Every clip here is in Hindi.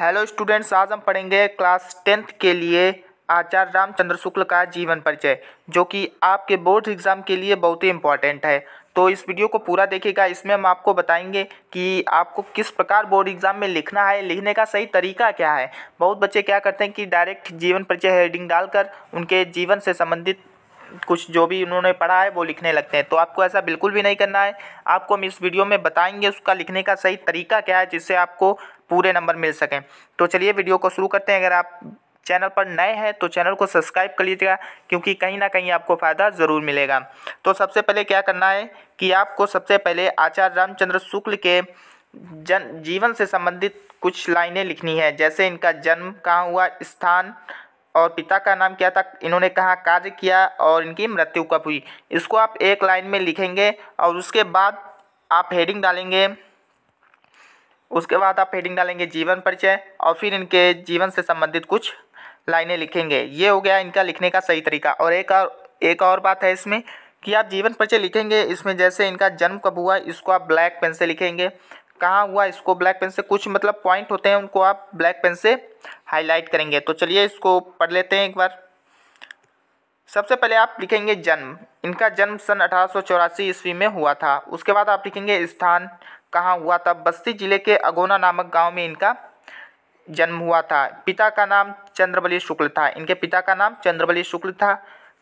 हेलो स्टूडेंट्स आज हम पढ़ेंगे क्लास टेंथ के लिए आचार्य रामचंद्र शुक्ल का जीवन परिचय जो कि आपके बोर्ड एग्ज़ाम के लिए बहुत ही इम्पॉर्टेंट है तो इस वीडियो को पूरा देखिएगा इसमें हम आपको बताएंगे कि आपको किस प्रकार बोर्ड एग्ज़ाम में लिखना है लिखने का सही तरीका क्या है बहुत बच्चे क्या करते हैं कि डायरेक्ट जीवन परिचय हेडिंग डालकर उनके जीवन से संबंधित कुछ जो भी उन्होंने पढ़ा है वो लिखने लगते हैं तो आपको ऐसा बिल्कुल भी नहीं करना है आपको हम इस वीडियो में बताएंगे उसका लिखने का सही तरीका क्या है जिससे आपको पूरे नंबर मिल सकें तो चलिए वीडियो को शुरू करते हैं अगर आप चैनल पर नए हैं तो चैनल को सब्सक्राइब कर लीजिएगा क्योंकि कहीं ना कहीं आपको फ़ायदा ज़रूर मिलेगा तो सबसे पहले क्या करना है कि आपको सबसे पहले आचार्य रामचंद्र शुक्ल के जन जीवन से संबंधित कुछ लाइनें लिखनी है जैसे इनका जन्म कहाँ हुआ स्थान और पिता का नाम क्या था इन्होंने कहा कार्य किया और इनकी मृत्यु कब हुई इसको आप एक लाइन में लिखेंगे और उसके बाद आप हेडिंग डालेंगे उसके बाद आप हेडिंग डालेंगे जीवन परिचय और फिर इनके जीवन से संबंधित कुछ लाइनें लिखेंगे ये हो गया इनका लिखने का सही तरीका और एक और एक और बात है इसमें कि आप जीवन परिचय लिखेंगे इसमें जैसे इनका जन्म कब हुआ इसको आप ब्लैक पेन से लिखेंगे कहाँ हुआ इसको ब्लैक पेन से कुछ मतलब पॉइंट होते हैं उनको आप ब्लैक पेन से हाईलाइट करेंगे तो चलिए इसको पढ़ लेते हैं एक बार सबसे पहले आप लिखेंगे जन्म इनका जन्म सन अठारह ईस्वी में हुआ था उसके बाद आप लिखेंगे स्थान कहाँ हुआ था बस्ती जिले के अगोना नामक गांव में इनका जन्म हुआ था पिता का नाम चंद्रबली शुक्ल था इनके पिता का नाम चंद्रबली शुक्ल था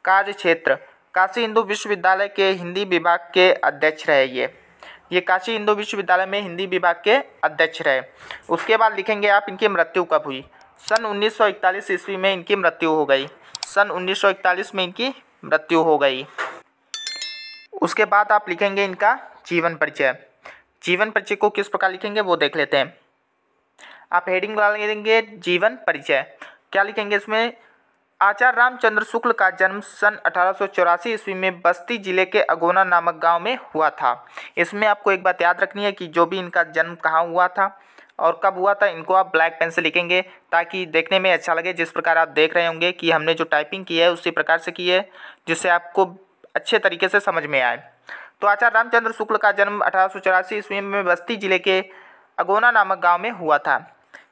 कार्य क्षेत्र काशी हिंदू विश्वविद्यालय के हिंदी विभाग के अध्यक्ष रहे ये ये काशी हिंदू विश्वविद्यालय में हिंदी विभाग के अध्यक्ष रहे उसके बाद लिखेंगे आप इनकी मृत्यु कब हुई सन 1941 ईस्वी में इनकी मृत्यु हो गई सन 1941 में इनकी मृत्यु हो गई उसके बाद आप लिखेंगे इनका जीवन परिचय जीवन परिचय को किस प्रकार लिखेंगे वो देख लेते हैं आप हेडिंग लेंगे जीवन परिचय क्या लिखेंगे इसमें आचार्य रामचंद्र शुक्ल का जन्म सन अठारह ईस्वी में बस्ती जिले के अगोना नामक गांव में हुआ था इसमें आपको एक बात याद रखनी है कि जो भी इनका जन्म कहाँ हुआ था और कब हुआ था इनको आप ब्लैक पेन से लिखेंगे ताकि देखने में अच्छा लगे जिस प्रकार आप देख रहे होंगे कि हमने जो टाइपिंग की है उसी प्रकार से की है जिससे आपको अच्छे तरीके से समझ में आए तो आचार्य रामचंद्र शुक्ल का जन्म अठारह ईस्वी में बस्ती जिले के अगोना नामक गाँव में हुआ था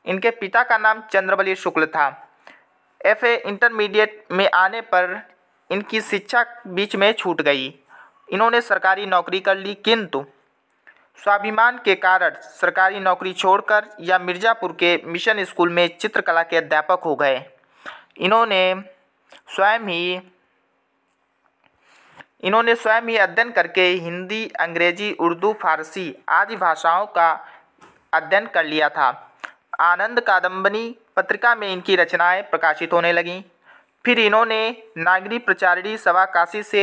इनके पिता का नाम चंद्रबली शुक्ल था एफ इंटरमीडिएट में आने पर इनकी शिक्षा बीच में छूट गई इन्होंने सरकारी नौकरी कर ली किंतु स्वाभिमान के कारण सरकारी नौकरी छोड़कर या मिर्ज़ापुर के मिशन स्कूल में चित्रकला के अध्यापक हो गए इन्होंने स्वयं ही इन्होंने स्वयं ही अध्ययन करके हिंदी अंग्रेजी उर्दू फारसी आदि भाषाओं का अध्ययन कर लिया था आनंद कादम्बनी पत्रिका में इनकी रचनाएं प्रकाशित होने लगीं फिर इन्होंने नागरी प्रचारिणी सभा काशी से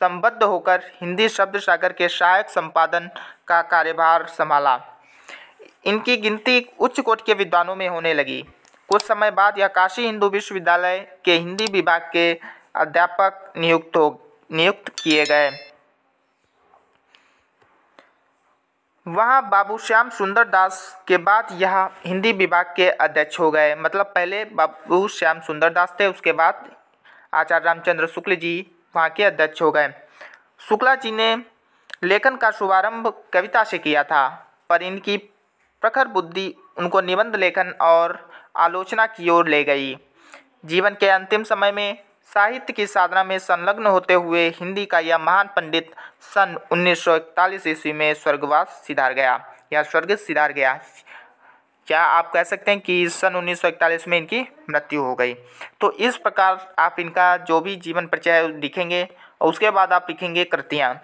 संबद्ध होकर हिंदी शब्द सागर के सहायक संपादन का कार्यभार संभाला इनकी गिनती उच्च कोट के विद्वानों में होने लगी कुछ समय बाद यह काशी हिंदू विश्वविद्यालय के हिंदी विभाग के अध्यापक नियुक्त हो नियुक्त किए गए वहाँ बाबू श्याम सुंदर दास के बाद यह हिंदी विभाग के अध्यक्ष हो गए मतलब पहले बाबू श्याम सुंदर दास थे उसके बाद आचार्य रामचंद्र शुक्ल जी वहाँ के अध्यक्ष हो गए शुक्ला जी ने लेखन का शुभारंभ कविता से किया था पर इनकी प्रखर बुद्धि उनको निबंध लेखन और आलोचना की ओर ले गई जीवन के अंतिम समय में साहित्य की साधना में संलग्न होते हुए हिंदी का यह महान पंडित सन 1941 ईस्वी में स्वर्गवास सिधार गया या स्वर्ग सिधार गया क्या आप कह सकते हैं कि सन 1941 में इनकी मृत्यु हो गई तो इस प्रकार आप इनका जो भी जीवन परिचय लिखेंगे और उसके बाद आप लिखेंगे कृतियाँ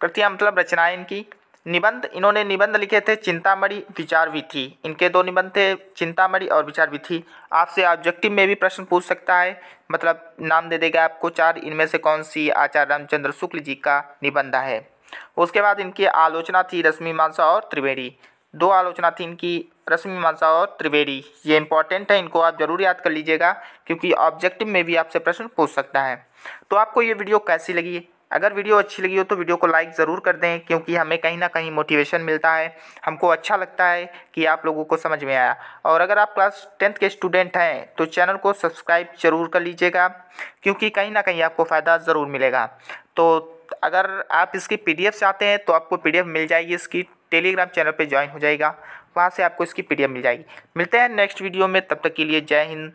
कृतियाँ मतलब रचनाएं इनकी निबंध इन्होंने निबंध लिखे थे चिंतामणि विचार विधि इनके दो निबंध थे चिंतामणि और विचार विधि आपसे ऑब्जेक्टिव में भी प्रश्न पूछ सकता है मतलब नाम दे देगा आपको चार इनमें से कौन सी आचार्य रामचंद्र शुक्ल जी का निबंध है उसके बाद इनकी आलोचना थी रश्मि मानसा और त्रिवेणी दो आलोचना थी इनकी रश्मि मानसा और त्रिवेणी ये इंपॉर्टेंट है इनको आप जरूर याद कर लीजिएगा क्योंकि ऑब्जेक्टिव में भी आपसे प्रश्न पूछ सकता है तो आपको ये वीडियो कैसी लगी अगर वीडियो अच्छी लगी हो तो वीडियो को लाइक ज़रूर कर दें क्योंकि हमें कहीं ना कहीं मोटिवेशन मिलता है हमको अच्छा लगता है कि आप लोगों को समझ में आया और अगर आप क्लास टेंथ के स्टूडेंट हैं तो चैनल को सब्सक्राइब ज़रूर कर लीजिएगा क्योंकि कहीं ना कहीं आपको फ़ायदा ज़रूर मिलेगा तो अगर आप इसकी पी चाहते हैं तो आपको पी मिल जाएगी इसकी टेलीग्राम चैनल पर ज्वाइन हो जाएगा वहाँ से आपको इसकी पी मिल जाएगी मिलते हैं नेक्स्ट वीडियो में तब तक के लिए जय हिंद